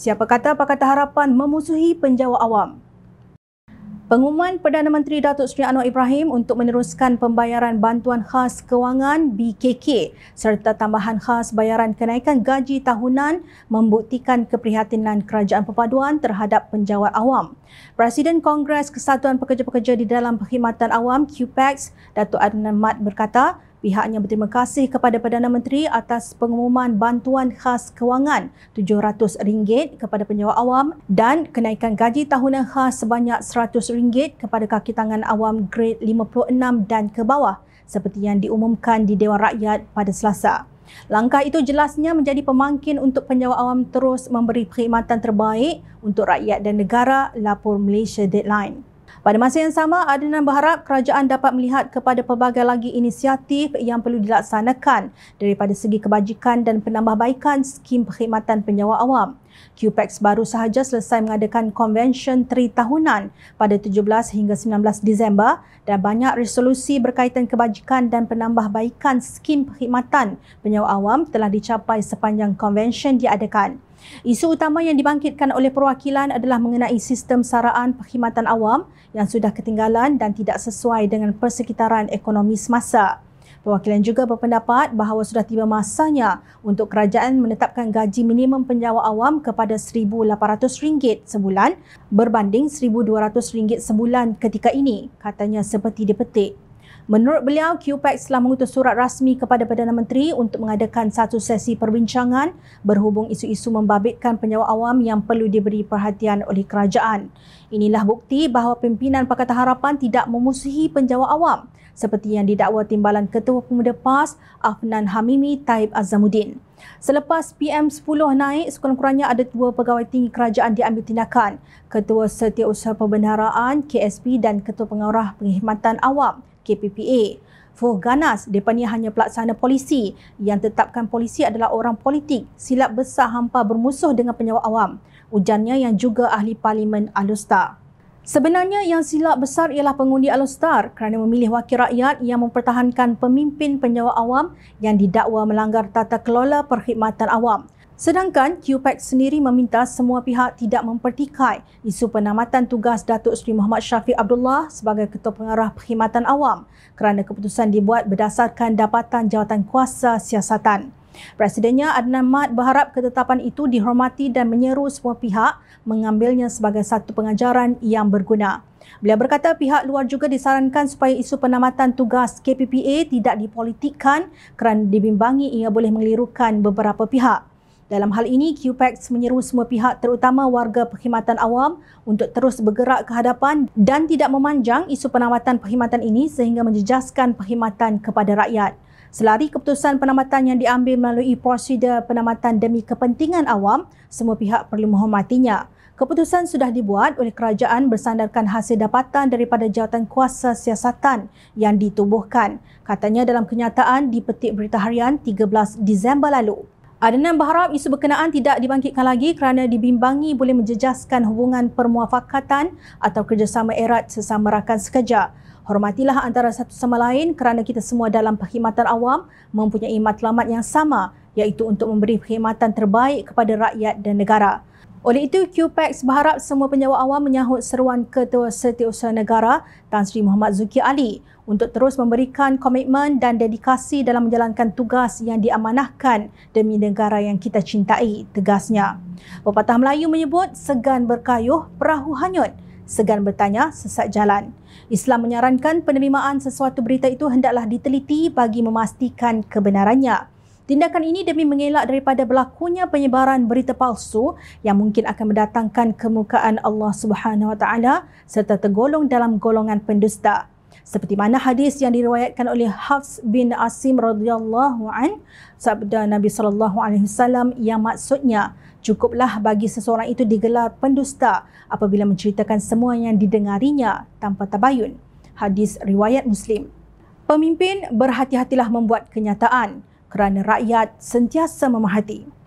Siapa kata apa kata Harapan memusuhi penjawat awam? Pengumuman Perdana Menteri Datuk Seri Anwar Ibrahim untuk meneruskan pembayaran bantuan khas kewangan BKK serta tambahan khas bayaran kenaikan gaji tahunan membuktikan keprihatinan Kerajaan Perpaduan terhadap penjawat awam. Presiden Kongres Kesatuan Pekerja-Pekerja di dalam Perkhidmatan Awam QPEX, Datuk Adnan Mat berkata, Pihaknya berterima kasih kepada Perdana Menteri atas pengumuman bantuan khas kewangan RM700 kepada penjawat awam dan kenaikan gaji tahunan khas sebanyak RM100 kepada kaki tangan awam grade 56 dan ke bawah seperti yang diumumkan di Dewan Rakyat pada Selasa. Langkah itu jelasnya menjadi pemangkin untuk penjawat awam terus memberi perkhidmatan terbaik untuk rakyat dan negara lapor Malaysia Deadline. Pada masa yang sama, Adnan berharap kerajaan dapat melihat kepada pelbagai lagi inisiatif yang perlu dilaksanakan daripada segi kebajikan dan penambahbaikan skim perkhidmatan penyewa awam. QPEX baru sahaja selesai mengadakan konvensyen 3 tahunan pada 17 hingga 19 Disember dan banyak resolusi berkaitan kebajikan dan penambahbaikan skim perkhidmatan penyewa awam telah dicapai sepanjang konvensyen diadakan. Isu utama yang dibangkitkan oleh perwakilan adalah mengenai sistem saraan perkhidmatan awam yang sudah ketinggalan dan tidak sesuai dengan persekitaran ekonomi semasa. Perwakilan juga berpendapat bahawa sudah tiba masanya untuk kerajaan menetapkan gaji minimum penjawat awam kepada RM1,800 sebulan berbanding RM1,200 sebulan ketika ini, katanya seperti dipetik. Menurut beliau, QPEC telah mengutus surat rasmi kepada Perdana Menteri untuk mengadakan satu sesi perbincangan berhubung isu-isu membabitkan penyawa awam yang perlu diberi perhatian oleh kerajaan. Inilah bukti bahawa pimpinan Pakatan Harapan tidak memusuhi penyawa awam seperti yang didakwa timbalan Ketua Pemuda PAS Afnan Hamimi Taib Azamuddin. Selepas PM10 naik, sekurang-kurangnya ada dua pegawai tinggi kerajaan diambil tindakan. Ketua Setiausaha Pembenaraan, KSP dan Ketua Pengarah Penghematan Awam, KPPA. Fuh ganas, depannya hanya pelaksana polisi. Yang tetapkan polisi adalah orang politik, silap besar hampa bermusuh dengan penyewa awam. Ujannya yang juga ahli parlimen Alustar. Sebenarnya yang silap besar ialah pengundi Alostar kerana memilih wakil rakyat yang mempertahankan pemimpin penjawat awam yang didakwa melanggar tata kelola perkhidmatan awam. Sedangkan QPAC e sendiri meminta semua pihak tidak mempertikai isu penamatan tugas Datuk Seri Muhammad Syafiq Abdullah sebagai Ketua Pengarah Perkhidmatan Awam kerana keputusan dibuat berdasarkan dapatan jawatan kuasa siasatan. Presidennya Adnan Mat berharap ketetapan itu dihormati dan menyeru semua pihak mengambilnya sebagai satu pengajaran yang berguna. Beliau berkata pihak luar juga disarankan supaya isu penamatan tugas KPPA tidak dipolitikkan kerana dibimbangi ia boleh mengelirukan beberapa pihak. Dalam hal ini, QPEX menyeru semua pihak terutama warga perkhidmatan awam untuk terus bergerak ke hadapan dan tidak memanjang isu penamatan perkhidmatan ini sehingga menjejaskan perkhidmatan kepada rakyat. Selari keputusan penamatan yang diambil melalui prosedur penamatan demi kepentingan awam, semua pihak perlu menghormatinya. Keputusan sudah dibuat oleh kerajaan bersandarkan hasil dapatan daripada jawatan kuasa siasatan yang ditubuhkan. Katanya dalam kenyataan di Petik Berita Harian 13 Disember lalu. Adnan berharap isu berkenaan tidak dibangkitkan lagi kerana dibimbangi boleh menjejaskan hubungan permuafakatan atau kerjasama erat sesama rakan sekerja. Hormatilah antara satu sama lain kerana kita semua dalam perkhidmatan awam mempunyai matlamat yang sama iaitu untuk memberi perkhidmatan terbaik kepada rakyat dan negara. Oleh itu, QPEX berharap semua penyewa awam menyahut seruan Ketua Setiausaha Negara Tan Sri Muhammad Zuki Ali untuk terus memberikan komitmen dan dedikasi dalam menjalankan tugas yang diamanahkan demi negara yang kita cintai, tegasnya. Pepatah Melayu menyebut, segan berkayuh, perahu hanyut. Segan bertanya, sesat jalan. Islam menyarankan penerimaan sesuatu berita itu hendaklah diteliti bagi memastikan kebenarannya. Tindakan ini demi mengelak daripada berlakunya penyebaran berita palsu yang mungkin akan mendatangkan kemukaan Allah Subhanahu Wa Taala serta tergolong dalam golongan pendusta. Seperti mana hadis yang diriwayatkan oleh Hafs bin Asim radhiyallahu an sabda Nabi sallallahu alaihi wasallam yang maksudnya cukuplah bagi seseorang itu digelar pendusta apabila menceritakan semua yang didengarinya tanpa tabayun. Hadis riwayat Muslim. Pemimpin berhati-hatilah membuat kenyataan kerana rakyat sentiasa memahati.